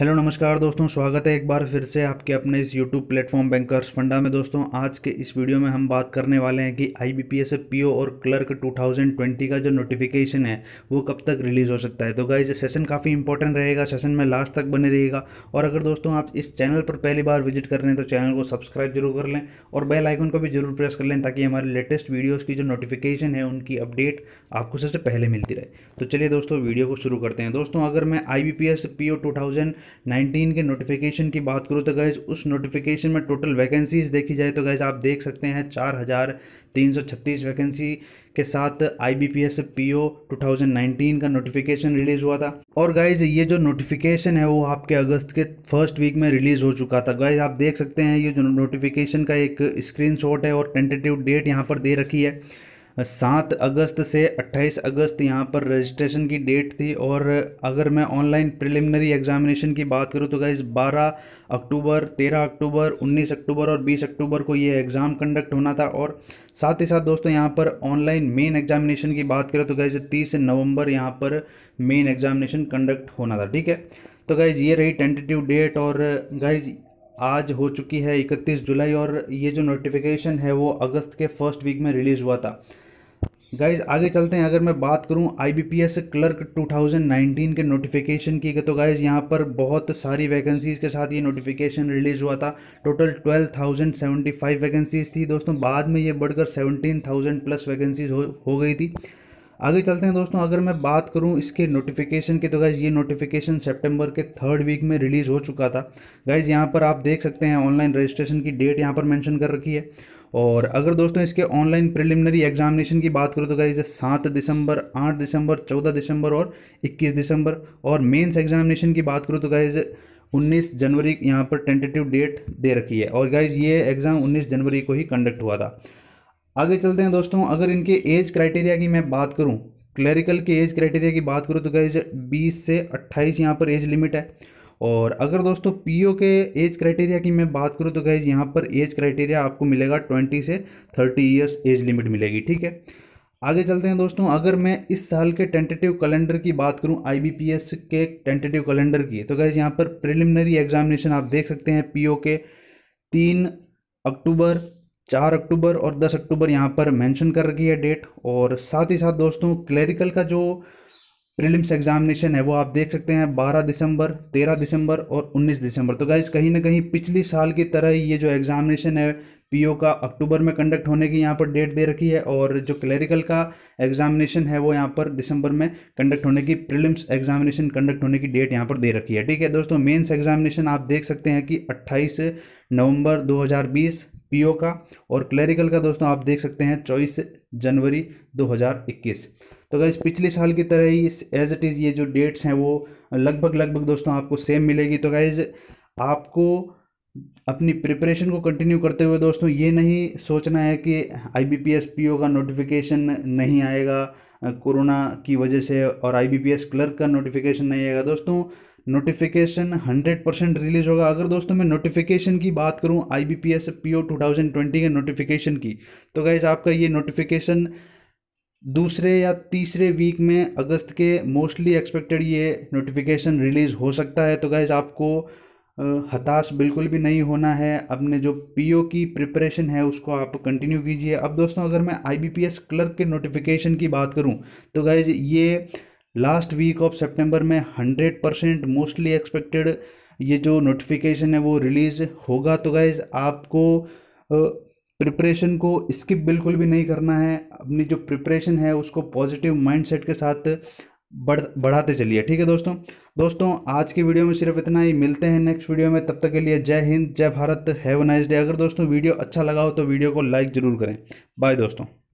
hello नमस्कार दोस्तों स्वागत है एक बार फिर से आपके अपने इस यूट्यूब प्लेटफॉर्म बैंकर्स फंडा में दोस्तों आज के इस वीडियो में हम बात करने वाले हैं कि आईबीपीएस पीओ और क्लर्क 2020 का जो नोटिफिकेशन है वो कब तक रिलीज़ हो सकता है तो गाइज सेशन काफ़ी इंपॉर्टेंट रहेगा सेशन में लास्ट तक बने रहेगा और अगर दोस्तों आप इस चैनल पर पहली बार विजिट कर रहे हैं तो चैनल को सब्सक्राइब जरूर कर लें और बेल आइकन को भी जरूर प्रेस कर लें ताकि हमारे लेटेस्ट वीडियोज़ की जो नोटिफिकेशन है उनकी अपडेट आपको सबसे पहले मिलती रहे तो चलिए दोस्तों वीडियो को शुरू करते हैं दोस्तों अगर मैं I B P S nineteen के नोटिफिकेशन की बात करूँ तो गैज़ उस नोटिफिकेशन में टोटल वैकेंसीज़ देखी जाए तो गैज़ आप देख सकते हैं चार हज़ार तीन सौ छत्तीस वैकेंसी के साथ I B P S P O two thousand nineteen का नोटिफिकेशन रिलीज़ हुआ था और गाइज ये जो नोटिफिकेशन है वो आपके अगस्त के फर्स्ट वीक में रिलीज़ हो चुका था गाइज आप देख सकते हैं ये जो नोटिफिकेशन का एक स्क्रीनशॉट है और टेंटेटिव डेट यहाँ पर दे रखी है सात अगस्त से अट्ठाईस अगस्त यहाँ पर रजिस्ट्रेशन की डेट थी और अगर मैं ऑनलाइन प्रिलिमिनरी एग्जामिनेशन की बात करूँ तो गाइज बारह अक्टूबर तेरह अक्टूबर उन्नीस अक्टूबर और बीस अक्टूबर को ये एग्ज़ाम कंडक्ट होना था और साथ ही साथ दोस्तों यहाँ पर ऑनलाइन मेन एग्जामिनेशन की बात करें तो गाइज तीस नवंबर यहाँ पर मेन एग्जामिनेशन कंडक्ट होना था ठीक है तो गाइज ये रही टेंटेटिव डेट और गाइज आज हो चुकी है इकतीस जुलाई और ये जो नोटिफिकेशन है वो अगस्त के फर्स्ट वीक में रिलीज़ हुआ था गाइज आगे चलते हैं अगर मैं बात करूं आईबीपीएस क्लर्क 2019 के नोटिफिकेशन की तो गाइज यहां पर बहुत सारी वैकेंसीज़ के साथ ये नोटिफिकेशन रिलीज़ हुआ था टोटल 12,075 वैकेंसीज़ थी दोस्तों बाद में ये बढ़कर 17,000 प्लस वैकेंसीज़ हो, हो गई थी आगे चलते हैं दोस्तों अगर मैं बात करूं इसके नोटिफिकेशन की तो गाइज़ ये नोटिफिकेशन सितंबर के थर्ड वीक में रिलीज़ हो चुका था गाइज़ यहाँ पर आप देख सकते हैं ऑनलाइन रजिस्ट्रेशन की डेट यहाँ पर मैंशन कर रखी है और अगर दोस्तों इसके ऑनलाइन प्रिलिमिनरी एग्जामिनेशन की बात करो तो गाइज सात दिसंबर आठ दिसंबर चौदह दिसंबर और इक्कीस दिसंबर और मेन्स एग्जामिनेशन की बात करो तो गाइज 19 जनवरी यहाँ पर टेंटेटिव डेट दे रखी है और गाइज ये एग्ज़ाम 19 जनवरी को ही कंडक्ट हुआ था आगे चलते हैं दोस्तों अगर इनके एज क्राइटेरिया की मैं बात करूँ क्लरिकल के एज क्राइटेरिया की बात करूँ तो गाइज 20 से 28 यहाँ पर एज लिमिट है और अगर दोस्तों पीओ के एज क्राइटेरिया की मैं बात करूँ तो गैज़ यहाँ पर एज क्राइटेरिया आपको मिलेगा ट्वेंटी से थर्टी ईयर्स एज लिमिट मिलेगी ठीक है आगे चलते हैं दोस्तों अगर मैं इस साल के टेंटेटिव कैलेंडर की बात करूं आईबीपीएस के टेंटेटिव कैलेंडर की तो गैज़ यहाँ पर प्रिलिमिनरी एग्जामिनेशन आप देख सकते हैं पीओ के तीन अक्टूबर चार अक्टूबर और दस अक्टूबर यहाँ पर मेंशन कर रखी है डेट और साथ ही साथ दोस्तों क्लरिकल का जो प्रीलिम्स एग्जामिनेशन है वो आप देख सकते हैं 12 दिसंबर 13 दिसंबर और 19 दिसंबर तो गाइज कहीं ना कहीं पिछली साल की तरह ही ये जो एग्जामिनेशन है पीओ का अक्टूबर में कंडक्ट होने की यहाँ पर डेट दे रखी है और जो क्लेरिकल का एग्जामिनेशन है वो यहाँ पर दिसंबर में कंडक्ट होने की प्रीलिम्स एग्जामिनेशन कंडक्ट होने की डेट यहाँ पर दे रखी है ठीक है दोस्तों मेन्स एग्जामिनेशन आप देख सकते हैं कि अट्ठाईस नवंबर पीओ का और क्लरिकल का दोस्तों आप देख सकते हैं चौबीस जनवरी 2021 तो अगर पिछले साल की तरह ही एज इट इज़ ये जो डेट्स हैं वो लगभग लगभग दोस्तों आपको सेम मिलेगी तो गाइज आपको अपनी प्रिपरेशन को कंटिन्यू करते हुए दोस्तों ये नहीं सोचना है कि आईबीपीएस पीओ का नोटिफिकेशन नहीं आएगा कोरोना की वजह से और आईबीपीएस क्लर्क का नोटिफिकेशन नहीं आएगा दोस्तों नोटिफिकेशन 100 परसेंट रिलीज होगा अगर दोस्तों मैं नोटिफिकेशन की बात करूं I B P S P O two thousand twenty के नोटिफिकेशन की तो गाइज आपका ये नोटिफिकेशन दूसरे या तीसरे वीक में अगस्त के मोस्टली एक्सपेक्टेड ये नोटिफिकेशन रिलीज़ हो सकता है तो गाइज आपको हताश बिल्कुल भी नहीं होना है अपने जो ओ की प्रिपरेशन है उसको आप कंटिन्यू कीजिए अब दोस्तों अगर मैं एस क्लर्क के नोटिफिकेशन की बात करूँ तो गाइज ये लास्ट वीक ऑफ सेप्टेम्बर में हंड्रेड परसेंट मोस्टली एक्सपेक्टेड ये जो नोटिफिकेशन है वो रिलीज़ होगा तो गाइज़ आपको प्रिपरेशन को स्किप बिल्कुल भी नहीं करना है अपनी जो प्रिपरेशन है उसको पॉजिटिव माइंडसेट के साथ बढ़ बढ़ाते चलिए ठीक है दोस्तों दोस्तों आज की वीडियो में सिर्फ इतना ही मिलते हैं नेक्स्ट वीडियो में तब तक के लिए जय हिंद जय भारत हैव नाइस डे अगर दोस्तों वीडियो अच्छा लगा हो तो वीडियो को लाइक ज़रूर करें बाय दोस्तों